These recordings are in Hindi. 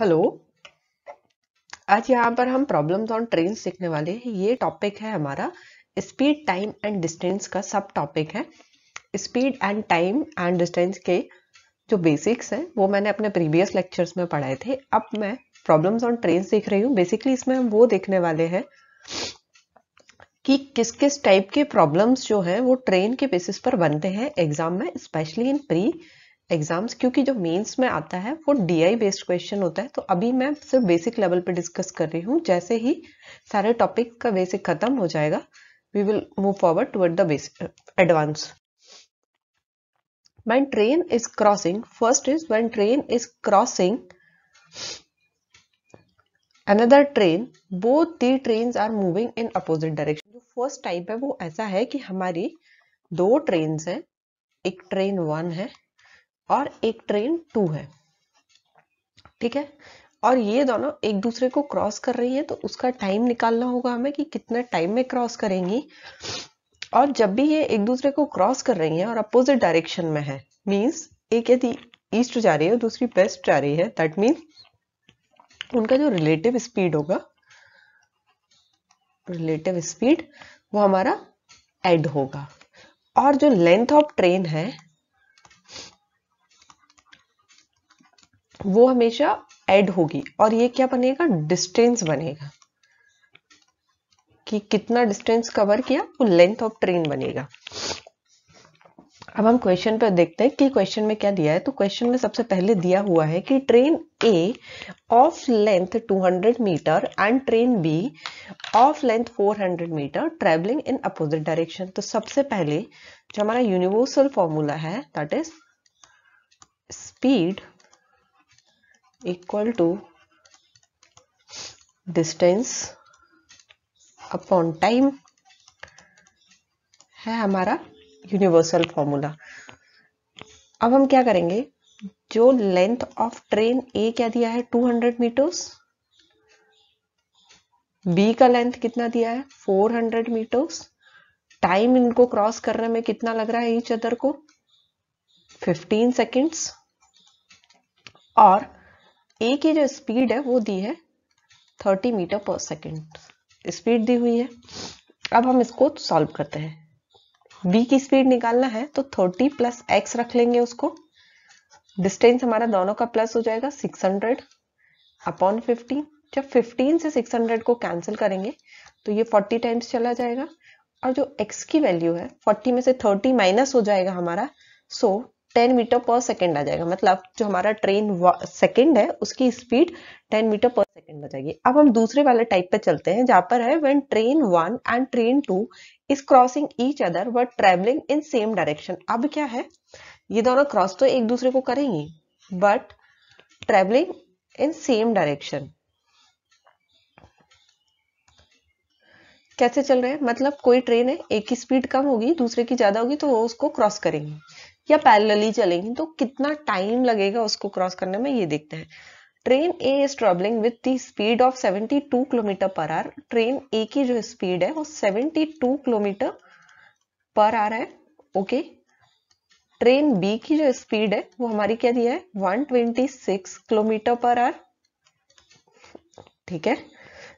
हेलो आज यहाँ पर हम प्रॉब्लम्स ऑन ट्रेन सीखने वाले हैं ये टॉपिक है हमारा स्पीड टाइम एंड डिस्टेंस का सब टॉपिक है speed and time and distance के जो बेसिक्स हैं वो मैंने अपने प्रीवियस लेक्चर्स में पढ़ाए थे अब मैं प्रॉब्लम्स ऑन ट्रेन सीख रही हूँ बेसिकली इसमें हम वो देखने वाले हैं कि किस किस टाइप के प्रॉब्लम्स जो है वो ट्रेन के बेसिस पर बनते हैं एग्जाम में स्पेशली इन प्री एग्जाम्स क्योंकि जो मेंस में आता है वो डीआई बेस्ड क्वेश्चन होता है तो अभी मैं सिर्फ बेसिक लेवल पे डिस्कस कर रही हूँ जैसे ही सारे टॉपिक का बेसिक खत्म हो जाएगा we will move forward toward the advance when train is crossing first is when train is crossing another train both the train are moving in opposite direction जो फर्स्ट टाइप है वो ऐसा है कि हमारी दो ट्रेन है एक ट्रेन वन है और एक ट्रेन टू है ठीक है और ये दोनों एक दूसरे को क्रॉस कर रही है तो उसका टाइम निकालना होगा हमें कि कितने टाइम में क्रॉस करेंगी और जब भी ये एक दूसरे को क्रॉस कर रही हैं और अपोजिट डायरेक्शन में है मीन्स एक यदि ईस्ट जा रही है दूसरी वेस्ट जा रही है दैट मीन्स उनका जो रिलेटिव स्पीड होगा रिलेटिव स्पीड वो हमारा एड होगा और जो लेंथ ऑफ ट्रेन है वो हमेशा एड होगी और ये क्या बनेगा डिस्टेंस बनेगा कि कितना डिस्टेंस कवर किया वो लेंथ ऑफ ट्रेन बनेगा अब हम क्वेश्चन पर देखते हैं कि क्वेश्चन में क्या दिया है तो क्वेश्चन में सबसे पहले दिया हुआ है कि train A of length 200 metre and train B of length 400 metre travelling in opposite direction तो सबसे पहले जो हमारा यूनिवर्सल फॉर्मूला है that is speed equal to distance upon time है हमारा यूनिवर्सल फॉर्मूला अब हम क्या करेंगे जो लेंथ ऑफ ट्रेन ए क्या दिया है 200 मीटर्स बी का लेंथ कितना दिया है 400 मीटर्स टाइम इनको क्रॉस करने में कितना लग रहा है ईच अदर को 15 सेकेंड्स और ए की जो स्पीड है वो दी है thirty metre per second speed दी हुई है अब हम इसको सॉल्व करते हैं बी की स्पीड निकालना है तो थर्टी प्लस एक्स रख लेंगे उसको डिस्टेंस हमारा दोनों का प्लस हो जाएगा सिक्स हंड्रेड अपॉन फिफ्टीन जब 15 से 600 को कैंसिल करेंगे तो ये 40 टाइम्स चला जाएगा और जो x की वैल्यू है 40 में से 30 माइनस हो जाएगा हमारा so ten metre per second आ जाएगा मतलब जो हमारा ट्रेन सेकेंड है उसकी speed ten metre per second आ जाएगी अब हम दूसरे वाले टाइप पे चलते हैं जहां पर है when train one and train two is crossing each other व ट्रेवलिंग इन सेम डायरेक्शन अब क्या है ये दोनों क्रॉस तो एक दूसरे को करेंगे but travelling in same direction कैसे चल रहे हैं मतलब कोई ट्रेन है एक की स्पीड कम होगी दूसरे की ज्यादा होगी तो वो उसको क्रॉस करेंगे या पैरेलली चलेंगी तो कितना टाइम लगेगा उसको क्रॉस करने में ये देखते हैं train A is travelling with the speed of 72 kilometre per hour train A की जो स्पीड है वो 72 किलोमीटर पर आर है ओके ट्रेन बी की जो स्पीड है वो हमारी क्या दिया है 126 किलोमीटर पर आर ठीक है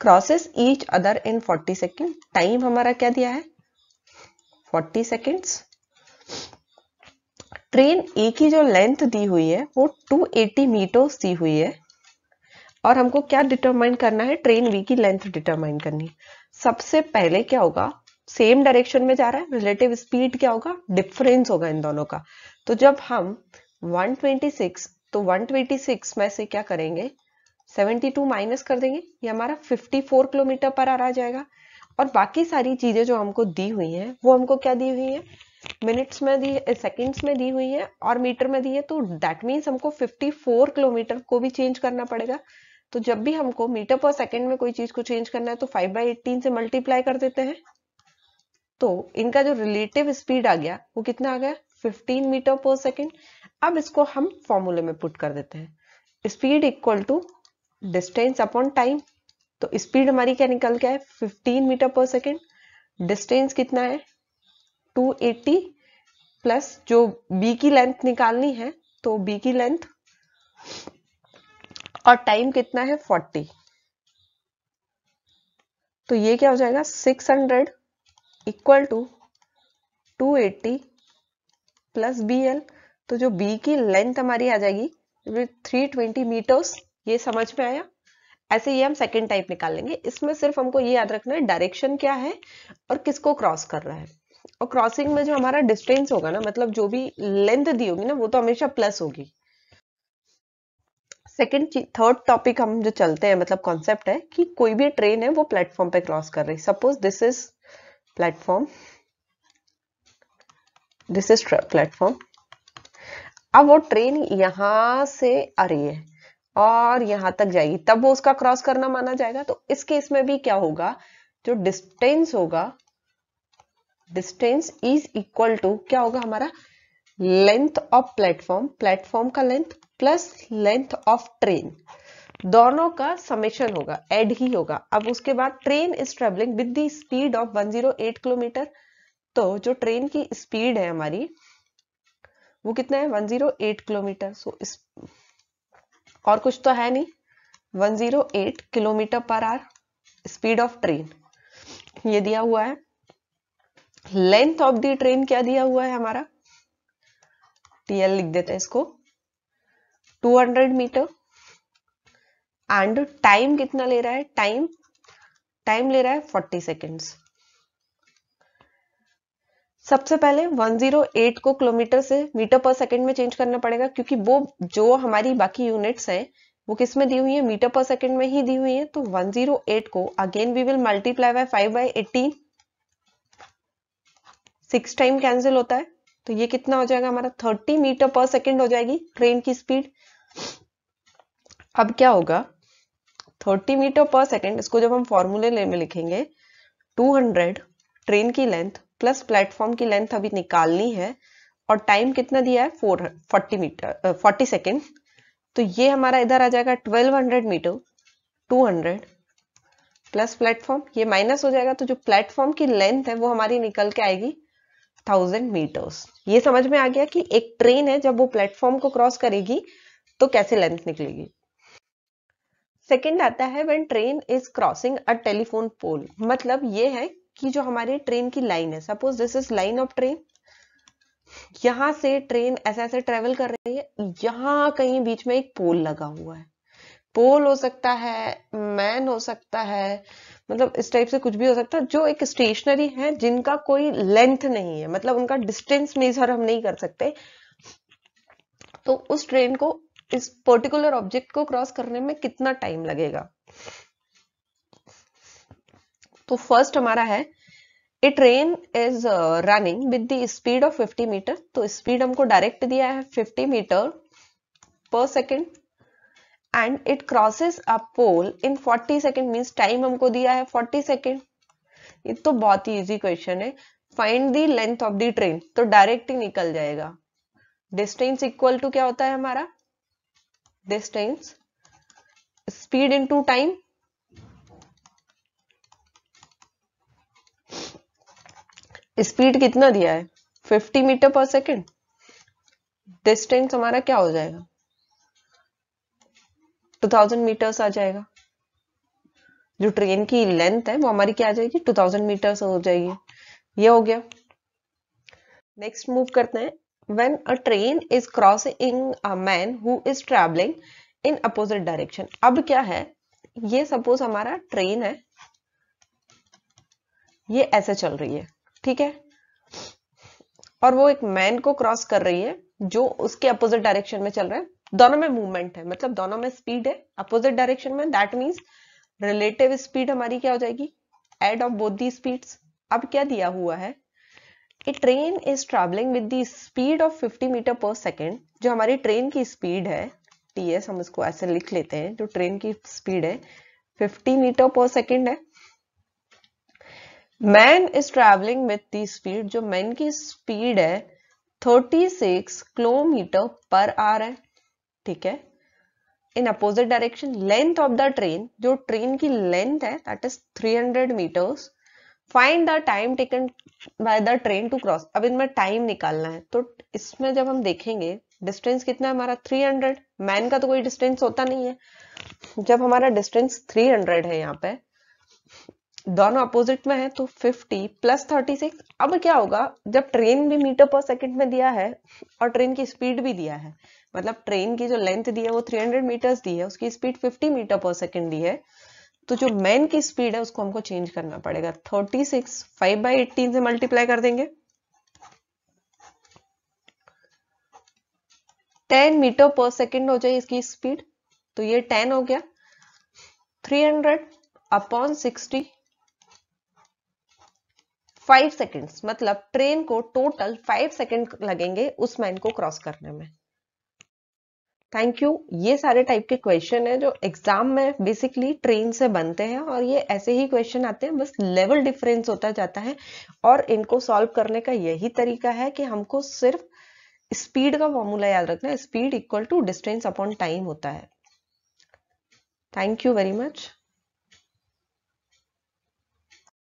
crosses each other in 40 second time हमारा क्या दिया है 40 सेकेंड्स ट्रेन ए की जो लेंथ दी हुई है वो 280 मीटर्स दी हुई है और हमको क्या डिटरमाइन करना है ट्रेन बी की लेंथ डिटरमाइन करनी है सबसे पहले क्या होगा सेम डायरेक्शन में जा रहा है रिलेटिव स्पीड क्या होगा डिफरेंस होगा इन दोनों का तो जब हम 126 तो 126 में से क्या करेंगे 72 माइनस कर देंगे ये हमारा 54 किलोमीटर पर आ जाएगा और बाकी सारी चीजें जो हमको दी हुई हैं वो हमको क्या दी हुई है मिनट्स में दी सेकंड्स में दी हुई है और मीटर में दी है तो दैट मीन्स हमको 54 किलोमीटर को भी चेंज करना पड़ेगा तो जब भी हमको मीटर पर सेकंड में कोई चीज को चेंज करना है तो 5 बाई एटीन से मल्टीप्लाई कर देते हैं तो इनका जो रिलेटिव स्पीड आ गया वो कितना आ गया 15 मीटर पर सेकेंड अब इसको हम फॉर्मूले में पुट कर देते हैं speed equal to distance upon time तो स्पीड हमारी क्या निकल गया है fifteen metre per second distance कितना है 280 प्लस जो बी की लेंथ निकालनी है तो बी की लेंथ और टाइम कितना है 40 तो ये क्या हो जाएगा 600 equal to 280 plus B L तो जो बी की लेंथ हमारी आ जाएगी 320 मीटर्स ये समझ में आया ऐसे ये हम सेकेंड टाइप निकाल लेंगे इसमें सिर्फ हमको ये याद रखना है डायरेक्शन क्या है और किसको क्रॉस कर रहा है और क्रॉसिंग में जो हमारा डिस्टेंस होगा ना मतलब जो भी लेंथ दी होगी ना वो तो हमेशा प्लस होगी सेकेंड थर्ड टॉपिक हम जो चलते हैं मतलब कॉन्सेप्ट है कि कोई भी ट्रेन है वो प्लेटफॉर्म पे क्रॉस कर रही suppose this is platform this is platform अब वो ट्रेन यहां से आ रही है और यहां तक जाएगी तब वो उसका क्रॉस करना माना जाएगा तो इस केस में भी क्या होगा जो डिस्टेंस होगा डिस्टेंस इज इक्वल टू क्या होगा हमारा लेंथ ऑफ प्लेटफॉर्म प्लेटफॉर्म का length plus length of train दोनों का समेशन होगा एड ही होगा अब उसके बाद train is travelling with the speed of 108 kilometre तो जो ट्रेन की स्पीड है हमारी वो कितना है 108 किलोमीटर सो इस और कुछ तो है नहीं 108 kilometre per are speed of train ये दिया हुआ है लेंथ ऑफ द ट्रेन क्या दिया हुआ है हमारा टीएल लिख देते हैं इसको 200 मीटर एंड टाइम कितना ले रहा है टाइम टाइम ले रहा है 40 सेकेंड्स सबसे पहले 108 को किलोमीटर से मीटर पर सेकंड में चेंज करना पड़ेगा क्योंकि वो जो हमारी बाकी यूनिट्स है वो किस में दी हुई है मीटर पर सेकंड में ही दी हुई है तो 108 को again we will multiply by 5 by six time cancel होता है तो ये कितना हो जाएगा हमारा थर्टी मीटर पर सेकेंड हो जाएगी ट्रेन की स्पीड अब क्या होगा थर्टी मीटर पर सेकेंड इसको जब हम फॉर्मूले में लिखेंगे टू हंड्रेड ट्रेन की लेंथ प्लस प्लेटफॉर्म की लेंथ अभी निकालनी है और टाइम कितना दिया है four forty metre forty second तो ये हमारा इधर आ जाएगा twelve hundred metre two hundred plus platform ये माइनस हो जाएगा तो जो प्लेटफॉर्म की लेंथ है वो हमारी निकल के आएगी थाउजेंड मीटर्स ये समझ में आ गया कि एक ट्रेन है जब वो प्लेटफॉर्म को क्रॉस करेगी तो कैसे लेंथ निकलेगी सेकेंड आता है when train is crossing a telephone pole मतलब ये है कि जो हमारे ट्रेन की लाइन है suppose this is line of train यहां से ट्रेन ऐसे ऐसे ट्रेवल कर रही है यहां कहीं बीच में एक पोल लगा हुआ है पोल हो सकता है मैन हो सकता है मतलब इस टाइप से कुछ भी हो सकता है जो एक स्टेशनरी है जिनका कोई लेंथ नहीं है मतलब उनका डिस्टेंस मेजर हम नहीं कर सकते तो उस ट्रेन को इस पर्टिकुलर ऑब्जेक्ट को क्रॉस करने में कितना टाइम लगेगा तो फर्स्ट हमारा है A train is running with the speed of 50 metre तो स्पीड हमको डायरेक्ट दिया है 50 metre per second and it crosses a pole in 40 second means time हमको दिया है 40 सेकेंड ये तो बहुत ही इजी क्वेश्चन है find the length of the train तो डायरेक्ट ही निकल जाएगा डिस्टेंस इक्वल टू क्या होता है हमारा distance speed into time speed कितना दिया है 50 मीटर पर सेकेंड डिस्टेंस हमारा क्या हो जाएगा 2000 थाउजेंड मीटर्स आ जाएगा जो ट्रेन की लेंथ है वो हमारी क्या आ जाएगी टू थाउजेंड मीटर्स हो जाएगी ये हो गया नेक्स्ट मूव करते हैं when a train is crossing a man who is traveling in opposite direction अब क्या है ये सपोज हमारा ट्रेन है ये ऐसे चल रही है ठीक है और वो एक मैन को क्रॉस कर रही है जो उसके अपोजिट डायरेक्शन में चल रहा है दोनों में मूवमेंट है मतलब दोनों में स्पीड है अपोजिट डायरेक्शन में दैट मीन्स रिलेटिव स्पीड हमारी क्या हो जाएगी add of both the speed अब क्या दिया हुआ है कि train is travelling with the speed of 50 metre per second जो हमारी ट्रेन की स्पीड है टी एस हम इसको ऐसे लिख लेते हैं जो ट्रेन की स्पीड है 50 मीटर पर सेकेंड है man is travelling with the speed जो मैन की स्पीड है 36 किलोमीटर पर आर है ठीक है in opposite direction length of the train जो ट्रेन की लेंथ है that is 300 metres find the time taken by the train to cross अब इनमें टाइम निकालना है तो इसमें जब हम देखेंगे डिस्टेंस कितना है हमारा 300 मैन का तो कोई डिस्टेंस होता नहीं है जब हमारा डिस्टेंस 300 है यहाँ पे दोनों अपोजिट में है तो 50 प्लस 36 अब क्या होगा जब ट्रेन भी मीटर पर सेकंड में दिया है और ट्रेन की स्पीड भी दिया है मतलब ट्रेन की जो लेंथ दी है वो 300 मीटर्स दी है उसकी स्पीड 50 मीटर पर सेकेंड दी है तो जो मैन की स्पीड है उसको हमको चेंज करना पड़ेगा 36 सिक्स फाइव बाई एटीन से मल्टीप्लाई कर देंगे 10 मीटर पर सेकेंड हो जाए इसकी स्पीड तो ये 10 हो गया 300 अपॉन 60 फाइव सेकेंड्स मतलब ट्रेन को टोटल फाइव सेकेंड लगेंगे उस मैन को क्रॉस करने में थैंक यू ये सारे टाइप के क्वेश्चन है जो एग्जाम में बेसिकली ट्रेन से बनते हैं और ये ऐसे ही क्वेश्चन आते हैं बस लेवल डिफरेंस होता जाता है और इनको सॉल्व करने का यही तरीका है कि हमको सिर्फ स्पीड का फॉर्मूला याद रखना है speed equal to distance upon time होता है थैंक यू वेरी मच